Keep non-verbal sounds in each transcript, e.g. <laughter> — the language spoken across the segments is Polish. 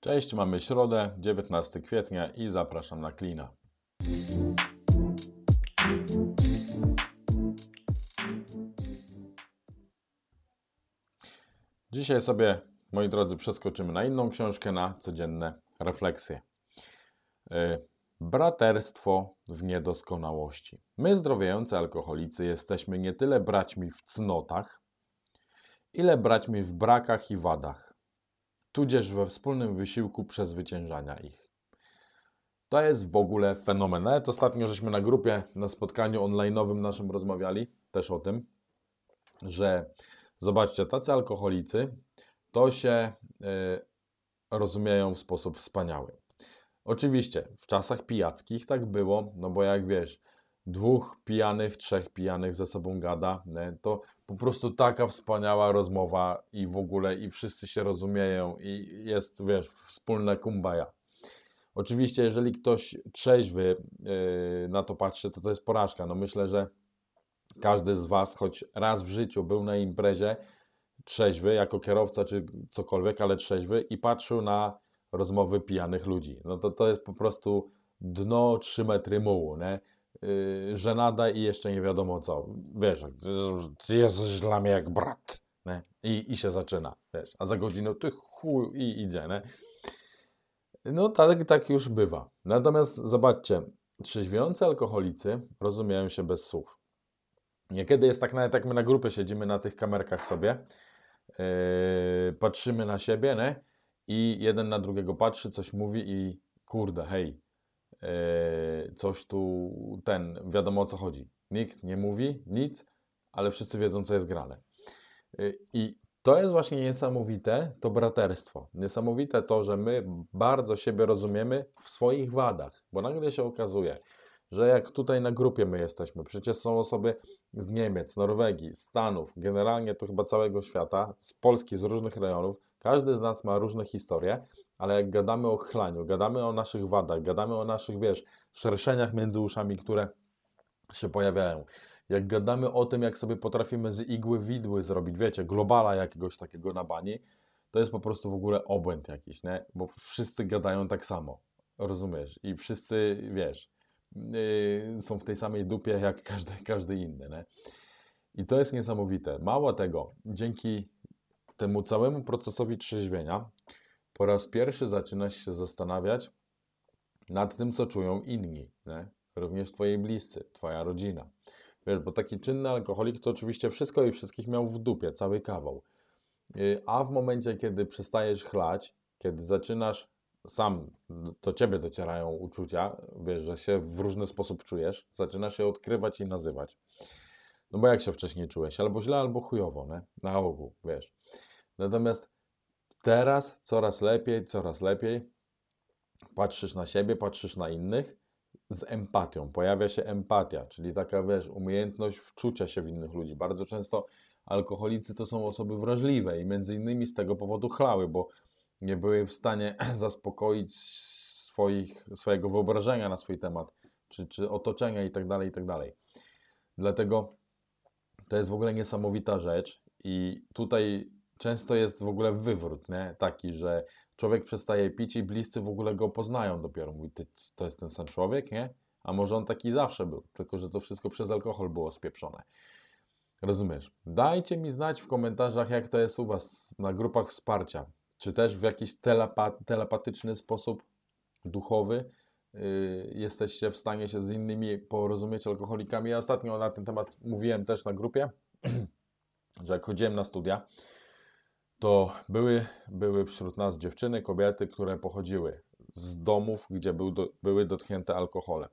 Cześć, mamy środę, 19 kwietnia i zapraszam na klina. Dzisiaj sobie, moi drodzy, przeskoczymy na inną książkę, na codzienne refleksje. Y, braterstwo w niedoskonałości. My, zdrowiający alkoholicy, jesteśmy nie tyle braćmi w cnotach, ile braćmi w brakach i wadach tudzież we wspólnym wysiłku przezwyciężania ich. To jest w ogóle fenomen. Nawet ostatnio żeśmy na grupie, na spotkaniu online'owym naszym rozmawiali też o tym, że zobaczcie, tacy alkoholicy to się y, rozumieją w sposób wspaniały. Oczywiście w czasach pijackich tak było, no bo jak wiesz, dwóch pijanych, trzech pijanych ze sobą gada. To po prostu taka wspaniała rozmowa i w ogóle i wszyscy się rozumieją i jest, wiesz, wspólne kumbaja. Oczywiście, jeżeli ktoś trzeźwy yy, na to patrzy, to to jest porażka. No myślę, że każdy z Was choć raz w życiu był na imprezie trzeźwy, jako kierowca czy cokolwiek, ale trzeźwy i patrzył na rozmowy pijanych ludzi. No to to jest po prostu dno 3 metry mułu, nie? yy, żenada i jeszcze nie wiadomo co. Wiesz, jesteś dla mnie jak brat. Nie? I, I się zaczyna, wiesz, a za godzinę ty chuj i idzie, nie? No tak, tak już bywa. Natomiast zobaczcie, trzeźwiący alkoholicy rozumieją się bez słów. Niekiedy jest tak, nawet jak my na grupie siedzimy na tych kamerkach sobie, yy, patrzymy na siebie, nie? I jeden na drugiego patrzy, coś mówi i kurde, hej, E, coś tu, ten, wiadomo o co chodzi. Nikt nie mówi nic, ale wszyscy wiedzą, co jest grane. E, I to jest właśnie niesamowite, to braterstwo. Niesamowite to, że my bardzo siebie rozumiemy w swoich wadach, bo nagle się okazuje, że jak tutaj na grupie my jesteśmy, przecież są osoby z Niemiec, Norwegii, Stanów, generalnie to chyba całego świata, z Polski, z różnych rejonów, każdy z nas ma różne historie, ale jak gadamy o chlaniu, gadamy o naszych wadach, gadamy o naszych, wiesz, szerszeniach między uszami, które się pojawiają, jak gadamy o tym, jak sobie potrafimy z igły widły zrobić, wiecie, globala jakiegoś takiego na bani, to jest po prostu w ogóle obłęd jakiś, nie? Bo wszyscy gadają tak samo, rozumiesz? I wszyscy, wiesz, yy, są w tej samej dupie jak każdy, <laughs> każdy inny, nie? I to jest niesamowite. Mało tego, dzięki temu całemu procesowi trzeźwienia, po raz pierwszy zaczynasz się zastanawiać nad tym, co czują inni, nie? również twoi bliscy, twoja rodzina. Wiesz, bo taki czynny alkoholik to oczywiście wszystko i wszystkich miał w dupie, cały kawał. Y, a w momencie, kiedy przestajesz chlać, kiedy zaczynasz sam, to ciebie docierają uczucia, wiesz, że się w różny sposób czujesz, zaczynasz je odkrywać i nazywać. No bo jak się wcześniej czułeś? Albo źle, albo chujowo, nie? Na ogół, wiesz. Natomiast teraz coraz lepiej, coraz lepiej patrzysz na siebie, patrzysz na innych z empatią. Pojawia się empatia, czyli taka, wiesz, umiejętność wczucia się w innych ludzi. Bardzo często alkoholicy to są osoby wrażliwe i między innymi z tego powodu chlały, bo nie były w stanie <clears throat> zaspokoić swoich, swojego wyobrażenia na swój temat, czy, czy otoczenia itd., tak itd. Tak Dlatego to jest w ogóle niesamowita rzecz i tutaj często jest w ogóle wywrót nie? taki, że człowiek przestaje pić i bliscy w ogóle go poznają dopiero. Mówi, ty, to jest ten sam człowiek, nie? A może on taki zawsze był, tylko że to wszystko przez alkohol było spieprzone. Rozumiesz? Dajcie mi znać w komentarzach, jak to jest u Was na grupach wsparcia. Czy też w jakiś telepa telepatyczny sposób duchowy yy, jesteście w stanie się z innymi porozumieć alkoholikami. Ja ostatnio na ten temat mówiłem też na grupie, <clears throat> że jak chodziłem na studia, to były, były wśród nas dziewczyny, kobiety, które pochodziły z domów, gdzie był do, były dotknięte alkoholem.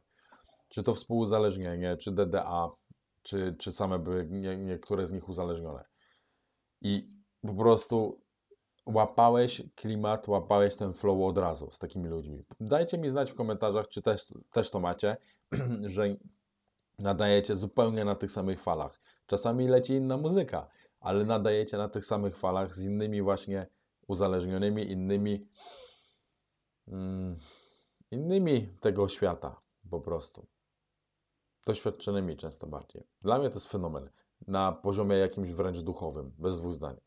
Czy to współuzależnienie, czy DDA, czy, czy same były nie, niektóre z nich uzależnione. I po prostu łapałeś klimat, łapałeś ten flow od razu z takimi ludźmi. Dajcie mi znać w komentarzach, czy też, też to macie, <clears throat> że nadajecie zupełnie na tych samych falach. Czasami leci inna muzyka, ale nadajecie na tych samych falach z innymi właśnie uzależnionymi, innymi, mm, innymi tego świata po prostu. Doświadczonymi często bardziej. Dla mnie to jest fenomen. Na poziomie jakimś wręcz duchowym, bez dwóch zdań.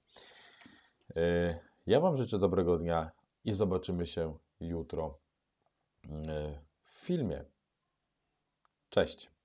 E, ja Wam życzę dobrego dnia i zobaczymy się jutro e, w filmie. Cześć.